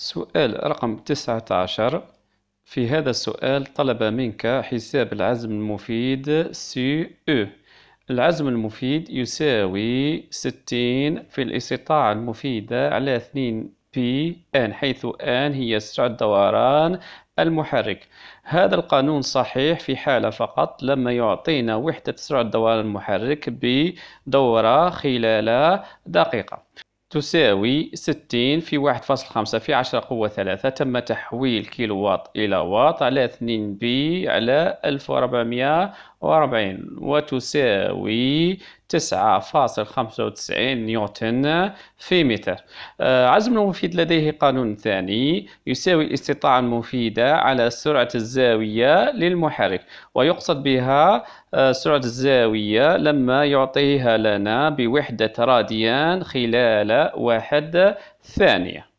سؤال رقم تسعة عشر في هذا السؤال طلب منك حساب العزم المفيد سي او العزم المفيد يساوي ستين في الاستطاعة المفيدة على اثنين بي ان حيث ان هي سرعة دوران المحرك هذا القانون صحيح في حالة فقط لما يعطينا وحدة سرعة دوران المحرك بدورة خلال دقيقة تساوي 60 في 1.5 في 10 قوة 3 تم تحويل كيلو واط إلى واط على 2 بي على 1440 وتساوي 9.95 نيوتن في متر آه، عزم المفيد لديه قانون ثاني يساوي الاستطاعة المفيدة على سرعة الزاوية للمحرك ويقصد بها آه، سرعة الزاوية لما يعطيها لنا بوحدة راديان خلال واحد ثانية